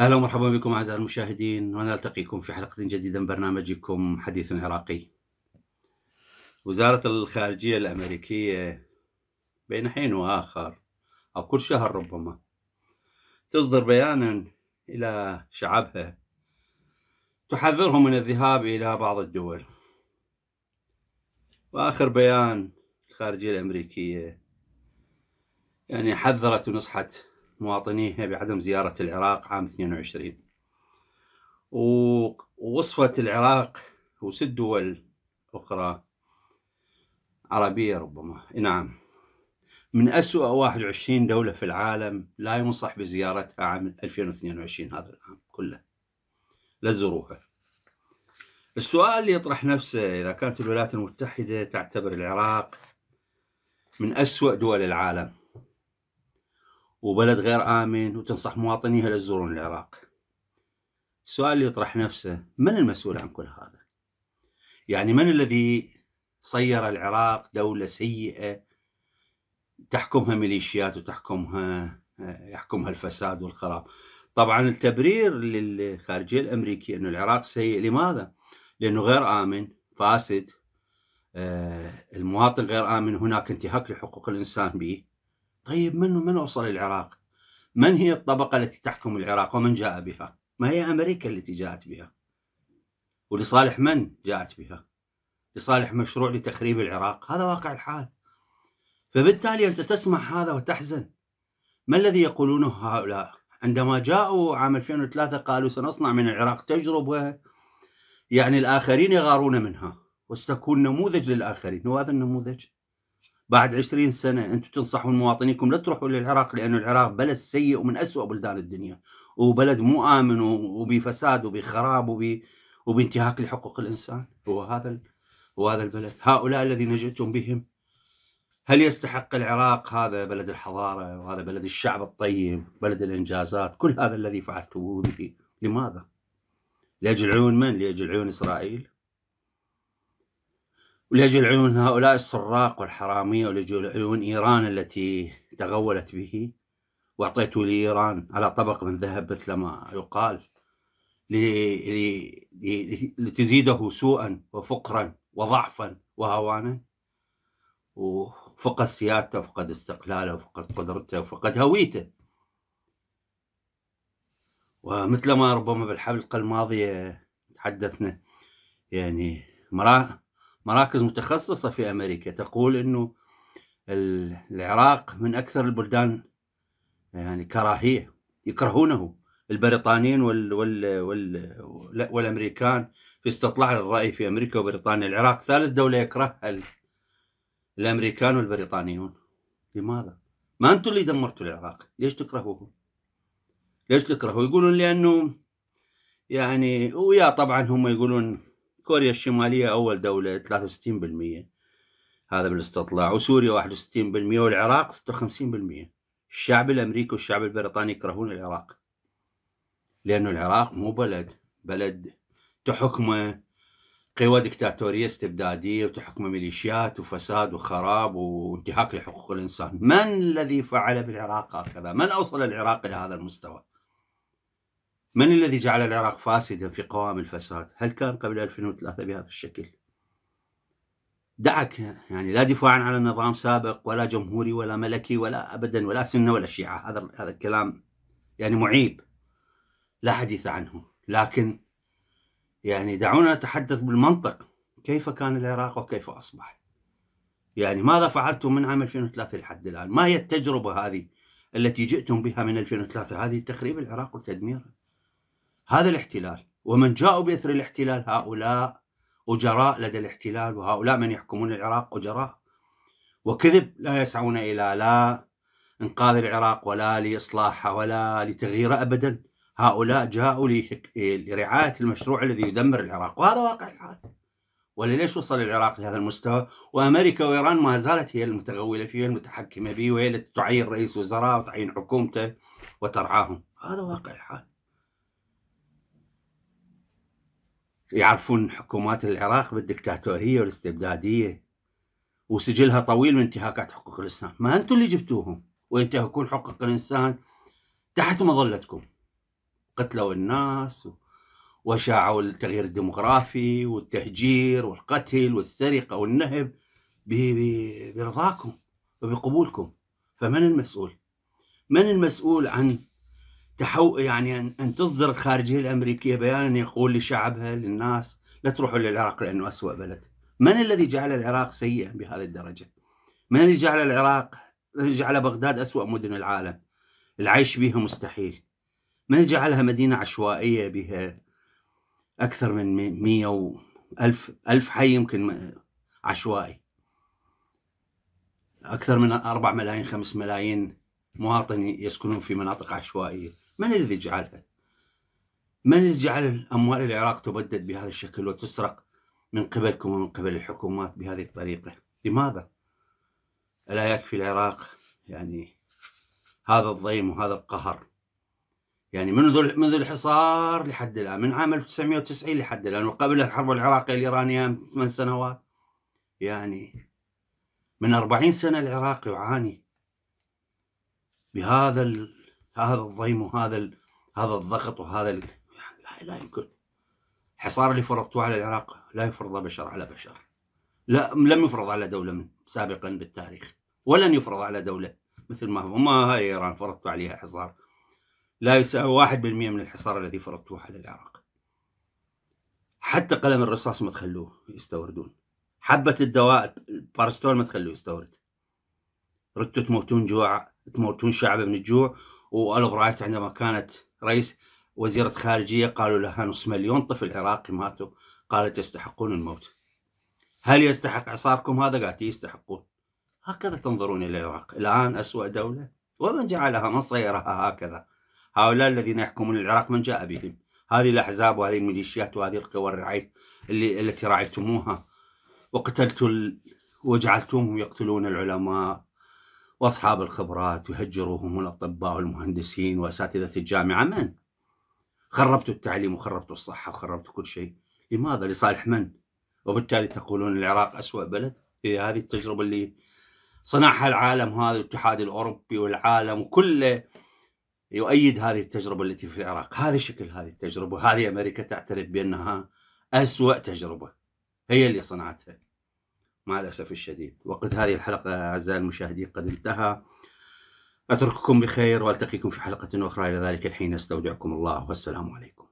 اهلا ومرحبا بكم اعزائي المشاهدين ونلتقيكم في حلقه جديده من برنامجكم حديث عراقي. وزاره الخارجيه الامريكيه بين حين واخر او كل شهر ربما تصدر بيانا إلى شعبها تحذرهم من الذهاب إلى بعض الدول وآخر بيان الخارجية الأمريكية يعني حذرت ونصحت مواطنيها بعدم زيارة العراق عام 22 ووصفت العراق وست دول أخرى عربية ربما نعم من أسوأ 21 دولة في العالم لا ينصح بزيارتها عام 2022 هذا العام كله لا تزوروها السؤال اللي يطرح نفسه إذا كانت الولايات المتحدة تعتبر العراق من أسوأ دول العالم وبلد غير آمن وتنصح مواطنيها لا تزورون العراق السؤال اللي يطرح نفسه من المسؤول عن كل هذا؟ يعني من الذي صير العراق دولة سيئة تحكمها ميليشيات وتحكمها آه، يحكمها الفساد والخراب طبعا التبرير للخارجيه الامريكيه انه العراق سيء لماذا؟ لانه غير امن فاسد آه، المواطن غير امن هناك انتهاك لحقوق الانسان به طيب من من وصل العراق؟ من هي الطبقه التي تحكم العراق ومن جاء بها؟ ما هي امريكا التي جاءت بها؟ ولصالح من جاءت بها؟ لصالح مشروع لتخريب العراق هذا واقع الحال فبالتالي أنت تسمع هذا وتحزن ما الذي يقولونه هؤلاء عندما جاءوا عام 2003 قالوا سنصنع من العراق تجربة يعني الآخرين يغارون منها وستكون نموذج للآخرين هو هذا النموذج بعد 20 سنة أنتم تنصحون مواطنيكم لا تروحوا للعراق لأن العراق بلد سيء ومن أسوأ بلدان الدنيا وبلد مو آمن وبفساد وبخراب وب... وبانتهاك لحقوق الإنسان هو هذا ال... هو هذا البلد هؤلاء الذين جئتم بهم هل يستحق العراق هذا بلد الحضاره وهذا بلد الشعب الطيب بلد الانجازات كل هذا الذي فعلته به لماذا لاجل عيون من لاجل عيون اسرائيل ولاجل عيون هؤلاء السراق والحراميه ولاجل عيون ايران التي تغولت به واعطيته لايران على طبق من ذهب مثل ما يقال لتزيده سوءا وفقرا وضعفا وهوانا فقد سيادته فقد استقلاله فقد قدرته فقد هويته ومثل ما ربما بالحلقة الماضية تحدثنا يعني مراكز متخصصة في أمريكا تقول أنه العراق من أكثر البلدان يعني كراهية يكرهونه البريطانيين وال وال وال والأمريكان في استطلاع الرأي في أمريكا وبريطانيا العراق ثالث دولة يكرهها الامريكان والبريطانيون لماذا؟ ما انتم اللي دمرتوا العراق ليش تكرهوه؟ ليش تكرهوه؟ يقولون لانه يعني ويا طبعا هم يقولون كوريا الشماليه اول دوله 63% هذا بالاستطلاع وسوريا 61% والعراق 56% الشعب الامريكي والشعب البريطاني يكرهون العراق لانه العراق مو بلد بلد تحكمه قوى دكتاتوريه استبداديه وتحكم ميليشيات وفساد وخراب وانتهاك لحقوق الانسان، من الذي فعل بالعراق هكذا؟ من اوصل العراق الى هذا المستوى؟ من الذي جعل العراق فاسدا في قوام الفساد؟ هل كان قبل 2003 بهذا الشكل؟ دعك يعني لا دفاعا على نظام سابق ولا جمهوري ولا ملكي ولا ابدا ولا سنه ولا شيعه، هذا هذا الكلام يعني معيب لا حديث عنه، لكن يعني دعونا نتحدث بالمنطق كيف كان العراق وكيف أصبح يعني ماذا فعلتم من عام 2003 لحد الآن ما هي التجربة هذه التي جئتم بها من 2003 هذه تخريب العراق وتدميره هذا الاحتلال ومن جاءوا بإثر الاحتلال هؤلاء أجراء لدى الاحتلال وهؤلاء من يحكمون العراق أجراء وكذب لا يسعون إلى لا إنقاذ العراق ولا لإصلاحه ولا لتغييره أبدا هؤلاء جاءوا لرعاية المشروع الذي يدمر العراق وهذا واقع الحال ولا ليش وصل العراق لهذا المستوى وأمريكا وإيران ما زالت هي المتغولة فيه المتحكمة به وهي التي تعين رئيس وزراء وتعين حكومته وترعاهم هذا واقع الحال يعرفون حكومات العراق بالدكتاتورية والاستبدادية وسجلها طويل من انتهاكات حقوق الإنسان ما أنتم اللي جبتوهم وينتهكون حقوق الإنسان تحت مظلتكم قتلوا الناس وشاعوا التغيير الديمغرافي والتهجير والقتل والسرقة والنهب برضاكم وبقبولكم فمن المسؤول؟ من المسؤول عن تحو يعني أن, أن تصدر الخارجية الأمريكية بيانا يقول لشعبها للناس لا تروحوا للعراق لأنه اسوء بلد من الذي جعل العراق سيئا بهذه الدرجة؟ من الذي جعل العراق الذي جعل بغداد اسوء مدن العالم؟ العيش بها مستحيل ما نجعلها مدينة عشوائية بها أكثر من مية و ألف, ألف حي يمكن عشوائي أكثر من أربع ملايين خمس ملايين مواطن يسكنون في مناطق عشوائية من الذي جعلها؟ من الذي جعل أموال العراق تبدد بهذا الشكل وتسرق من قبلكم ومن قبل الحكومات بهذه الطريقة لماذا؟ ألا يكفي العراق يعني هذا الضيم وهذا القهر يعني منذ منذ الحصار لحد الان من عام 1990 لحد الان وقبل الحرب العراقيه الايرانيه ثمان سنوات يعني من 40 سنه العراق يعاني بهذا ال... هذا الضيم وهذا ال... هذا الضغط وهذا ال... يعني لا لا يمكن الحصار اللي فرضتوه على العراق لا يفرض بشر على بشر لا لم يفرض على دوله من سابقا بالتاريخ ولن يفرض على دوله مثل ما هم ما هي ايران فرضتوا عليها حصار لا يساوي 1% من الحصار الذي فرضتوه على العراق حتى قلم الرصاص ما تخلوه يستوردون حبة الدواء البارستول ما تخلوه يستورد ردتوا تموتون جوع تموتون شعبه من الجوع والبرايت عندما كانت رئيس وزيرة خارجية قالوا لها نص مليون طفل عراقي ماتوا قالت يستحقون الموت هل يستحق عصاركم هذا؟ قالت يستحقون هكذا تنظرون إلى العراق الآن أسوأ دولة ومن جعلها من صيرها هكذا هؤلاء الذين يحكمون العراق من جاء بهم هذه الأحزاب وهذه الميليشيات وهذه القوى الرعيه اللي التي رعيتموها وقتلتوا ال... وجعلتمهم يقتلون العلماء وأصحاب الخبرات ويهجروهم الأطباء والمهندسين وأساتذة الجامعة من؟ خربتوا التعليم وخربتوا الصحة وخربتوا كل شيء لماذا؟ لصالح من؟ وبالتالي تقولون العراق أسوأ بلد هي إيه، هذه التجربة اللي صنعها العالم هذا الاتحاد الأوروبي والعالم وكله يؤيد هذه التجربة التي في العراق هذا شكل هذه التجربة هذه أمريكا تعترف بأنها أسوأ تجربة هي اللي صنعتها مع الأسف الشديد وقد هذه الحلقة أعزائي المشاهدين قد انتهى أترككم بخير وألتقيكم في حلقة أخرى إلى ذلك الحين أستودعكم الله والسلام عليكم